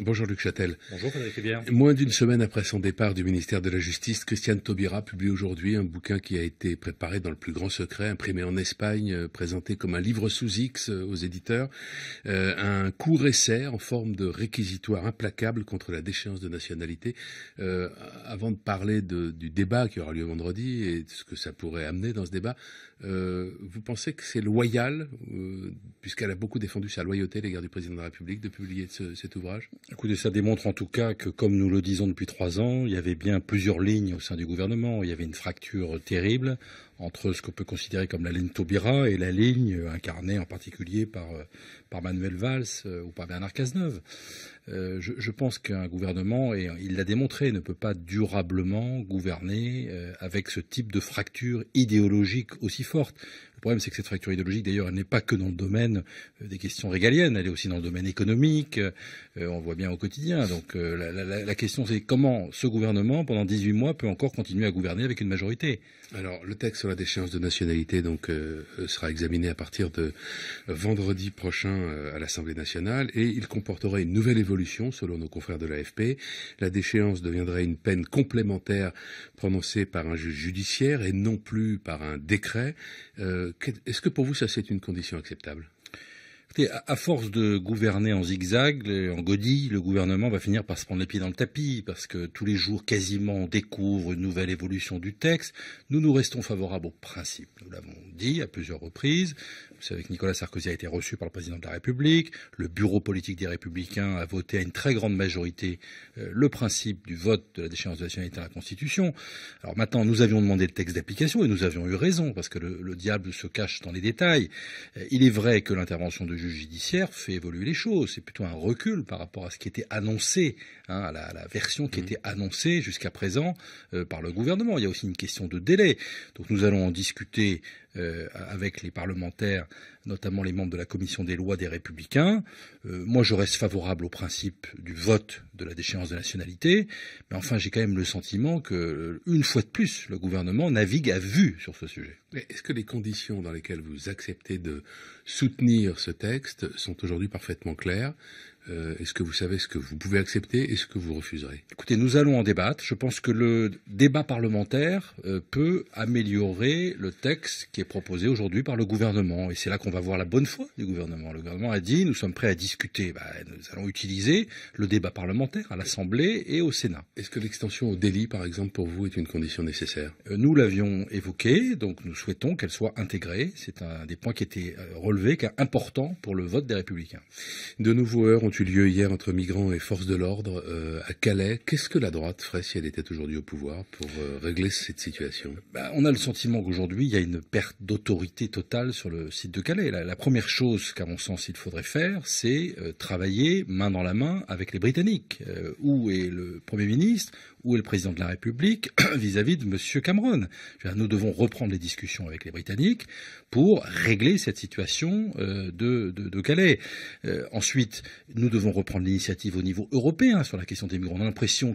Bonjour Luc Châtel. Bonjour Frédéric Moins d'une semaine après son départ du ministère de la Justice, Christiane Taubira publie aujourd'hui un bouquin qui a été préparé dans le plus grand secret, imprimé en Espagne, euh, présenté comme un livre sous X euh, aux éditeurs, euh, un court essai en forme de réquisitoire implacable contre la déchéance de nationalité. avant de parler du débat qui aura lieu vendredi et de ce que ça pourrait amener dans ce débat, vous pensez que c'est loyal, puisqu'elle a beaucoup défendu sa loyauté à l'égard du président de la République, de publier cet ouvrage Écoutez, ça démontre en tout cas que, comme nous le disons depuis trois ans, il y avait bien plusieurs lignes au sein du gouvernement. Il y avait une fracture terrible entre ce qu'on peut considérer comme la ligne Taubira et la ligne incarnée en particulier par, euh, par Manuel Valls euh, ou par Bernard Cazeneuve. Euh, je, pense qu'un gouvernement, et il l'a démontré, ne peut pas durablement gouverner euh, avec ce type de fracture idéologique aussi forte. Le problème, c'est que cette fracture idéologique, d'ailleurs, elle n'est pas que dans le domaine euh, des questions régaliennes, elle est aussi dans le domaine économique, on voit bien au quotidien. Donc la, question, c'est comment ce gouvernement, pendant 18 mois, peut encore continuer à gouverner avec une majorité Alors, le texte sur la déchéance de nationalité donc, sera examiné à partir de vendredi prochain à l'Assemblée nationale, et il comportera une nouvelle évolution selon nos confrères de l'AFP. La déchéance deviendrait une peine complémentaire prononcée par un juge judiciaire et non plus par un décret. Euh, est-ce que pour vous, ça, c'est une condition acceptable à force de gouverner en zigzag, en godille, le gouvernement va finir par se prendre les pieds dans le tapis, parce que tous les jours, quasiment, on découvre une nouvelle évolution du texte. Nous, nous restons favorables au principe. Nous l'avons dit à plusieurs reprises. Vous savez que Nicolas Sarkozy a été reçu par le président de la République. Le bureau politique des Républicains a voté à une très grande majorité euh, le principe du vote de la déchéance de la nationalité à la Constitution. Alors maintenant, nous avions demandé le texte d'application et nous avions eu raison parce que le, diable se cache dans les détails. Euh, il est vrai que l'intervention de juge judiciaire fait évoluer les choses. C'est plutôt un recul par rapport à ce qui était annoncé, hein, à, la, version qui mmh. était annoncée jusqu'à présent euh, par le gouvernement. Il y a aussi une question de délai. Donc nous allons en discuter euh, avec les parlementaires, notamment les membres de la commission des lois des Républicains. Euh, moi, je reste favorable au principe du vote de la déchéance de nationalité, mais enfin, j'ai quand même le sentiment que, une fois de plus, le gouvernement navigue à vue sur ce sujet. Est-ce que les conditions dans lesquelles vous acceptez de soutenir ce texte sont aujourd'hui parfaitement claires euh, Est-ce que vous savez ce que vous pouvez accepter et ce que vous refuserez Écoutez, nous allons en débattre. Je pense que le débat parlementaire euh, peut améliorer le texte qui est proposé aujourd'hui par le gouvernement. Et c'est là qu'on va voir la bonne foi du gouvernement. Le gouvernement a dit, nous sommes prêts à discuter. Bah, nous allons utiliser le débat parlementaire à l'Assemblée et au Sénat. Est-ce que l'extension au délit, par exemple, pour vous, est une condition nécessaire euh, Nous l'avions évoqué, donc souhaitons qu'elle soit intégrée. C'est un des points qui été euh, relevé, est important pour le vote des Républicains. De nouveaux heures ont eu lieu hier entre migrants et forces de l'ordre euh, à Calais. Qu'est-ce que la droite ferait si elle était aujourd'hui au pouvoir pour euh, régler cette situation ben, On a le sentiment qu'aujourd'hui, il y a une perte d'autorité totale sur le site de Calais. La, première chose qu'à mon sens, il faudrait faire, c'est travailler main dans la main avec les Britanniques. où est le Premier ministre Où est le Président de la République vis-à-vis -vis de M. Cameron Nous devons reprendre les discussions avec les Britanniques pour régler cette situation euh, de, Calais. Euh, ensuite, nous devons reprendre l'initiative au niveau européen sur la question des migrants. On a l'impression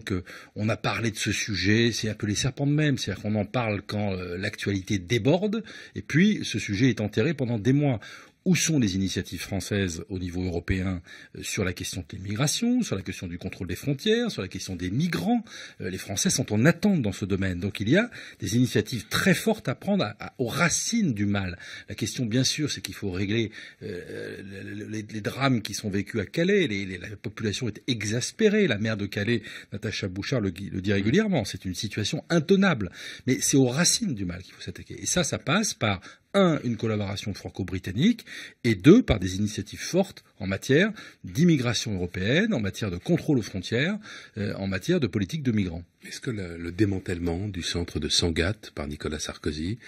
qu'on a parlé de ce sujet, c'est un peu les serpents de même, c'est-à-dire qu'on en parle quand euh, l'actualité déborde, et puis ce sujet est enterré pendant des mois. Où sont les initiatives françaises au niveau européen euh, sur la question des migrations, sur la question du contrôle des frontières, sur la question des migrants euh, Les Français sont en attente dans ce domaine. Donc il y a des initiatives très fortes à prendre aux racines du mal. La question, bien sûr, c'est qu'il faut régler euh, les, drames qui sont vécus à Calais. la population est exaspérée. La maire de Calais, Natacha Bouchard, le, le dit régulièrement. C'est une situation intenable. Mais c'est aux racines du mal qu'il faut s'attaquer. Et ça, ça passe par un, une collaboration franco-britannique, et deux, par des initiatives fortes en matière d'immigration européenne, en matière de contrôle aux frontières, euh, en matière de politique de migrants. Est-ce que le, démantèlement du centre de Sangatte par Nicolas Sarkozy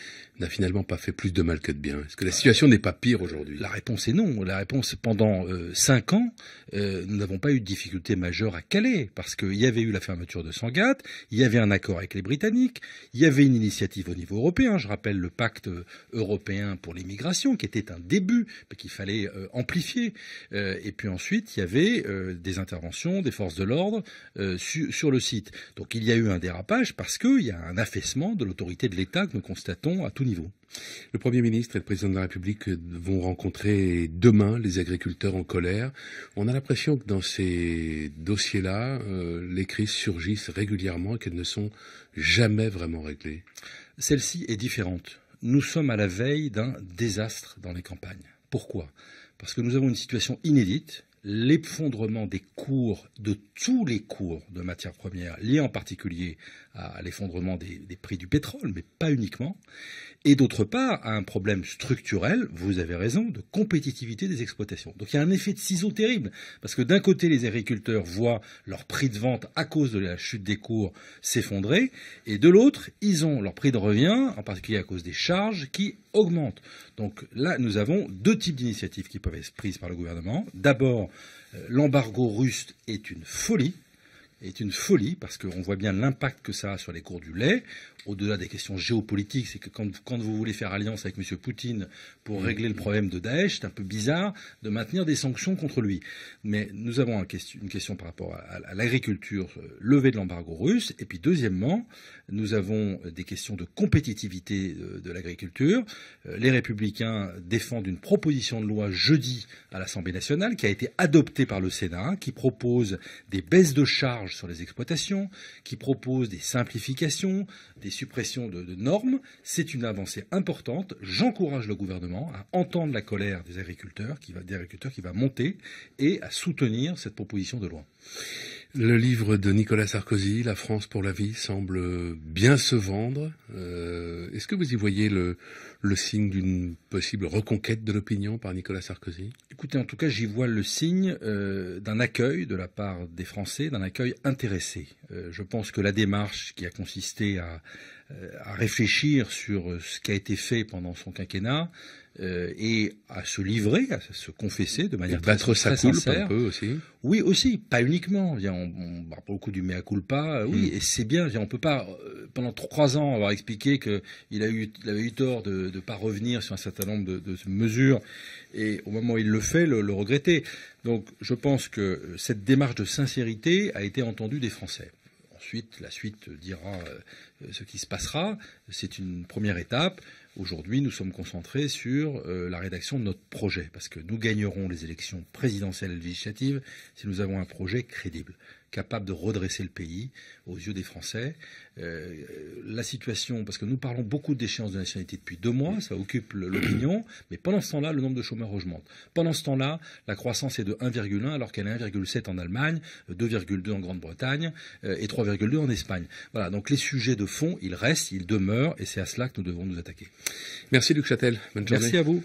n'a finalement pas fait plus de mal que de bien Est-ce que la situation n'est pas pire aujourd'hui La réponse est non. La réponse, pendant 5 euh, cinq ans, euh, nous n'avons pas eu de difficulté majeure à Calais, parce qu'il y avait eu la fermeture de Sangatte, il y avait un accord avec les Britanniques, il y avait une initiative au niveau européen, je rappelle le pacte européen pour l'immigration, qui était un début, mais qu'il fallait amplifier. Euh, et puis ensuite, il y avait euh, des interventions des forces de l'ordre euh, sur le site. Donc il y a eu un dérapage parce qu'il y a un affaissement de l'autorité de l'État que nous constatons à tout niveau. Le Premier ministre et le Président de la République vont rencontrer demain les agriculteurs en colère. On a l'impression que dans ces dossiers-là, les crises surgissent régulièrement et qu'elles ne sont jamais vraiment réglées. Celle-ci est différente. Nous sommes à la veille d'un désastre dans les campagnes. Pourquoi parce que nous avons une situation inédite l'effondrement des cours, de tous les cours de matières premières, liés en particulier à l'effondrement des, des, prix du pétrole, mais pas uniquement, et d'autre part à un problème structurel, vous avez raison, de compétitivité des exploitations. Donc il y a un effet de ciseau terrible, parce que d'un côté les agriculteurs voient leur prix de vente à cause de la chute des cours s'effondrer, et de l'autre, ils ont leur prix de revient, en particulier à cause des charges, qui augmentent. Donc là, nous avons deux types d'initiatives qui peuvent être prises par le gouvernement. D'abord, euh, l'embargo russe est une folie est une folie parce qu'on voit bien l'impact que ça a sur les cours du lait. Au-delà des questions géopolitiques, c'est que quand, vous voulez faire alliance avec M. Poutine pour régler le problème de Daesh, c'est un peu bizarre de maintenir des sanctions contre lui. Mais nous avons une question par rapport à, l'agriculture, euh, levée de l'embargo russe. Et puis deuxièmement, nous avons euh, des questions de compétitivité euh, de l'agriculture. Les républicains défendent une proposition de loi jeudi à l'Assemblée nationale qui a été adoptée par le Sénat, qui propose des baisses de charges sur les exploitations, qui propose des simplifications, des suppressions de, normes. C'est une avancée importante. J'encourage le gouvernement à entendre la colère des agriculteurs, qui va, des agriculteurs qui va monter, et à soutenir cette proposition de loi. Le livre de Nicolas Sarkozy, La France pour la vie, semble bien se vendre. Euh, est-ce que vous y voyez le, signe d'une possible reconquête de l'opinion par Nicolas Sarkozy Écoutez, en tout cas, j'y vois le signe euh, d'un accueil de la part des Français, d'un accueil intéressé. Euh, je pense que la démarche qui a consisté à, euh, à réfléchir sur euh, ce qui a été fait pendant son quinquennat euh, et à se livrer, à se confesser de manière et très, battre un peu aussi. Oui, aussi, pas uniquement. On, bah, parle beaucoup du mea culpa. Oui, hmm. et c'est bien. On peut pas pendant trois ans avoir expliqué qu'il avait eu tort de ne pas revenir sur un certain nombre de, mesures et au moment où il le fait, le regretter. Donc, je pense que cette démarche de sincérité a été entendue des Français. Ensuite, la suite dira euh, ce qui se passera. C'est une première étape. Aujourd'hui, nous sommes concentrés sur euh, la rédaction de notre projet, parce que nous gagnerons les élections présidentielles et législatives si nous avons un projet crédible capable de redresser le pays aux yeux des Français. Euh, la situation, parce que nous parlons beaucoup de d'échéance de nationalité depuis deux mois, ça occupe l'opinion, mais pendant ce temps-là, le nombre de chômeurs augmente. Pendant ce temps-là, la croissance est de 1,1 alors qu'elle est 1,7 en Allemagne, 2,2 en Grande-Bretagne euh, et 3,2 en Espagne. Voilà, donc les sujets de fond, ils restent, ils demeurent, et c'est à cela que nous devons nous attaquer. Merci Luc Châtel. Bonne journée. Merci à vous.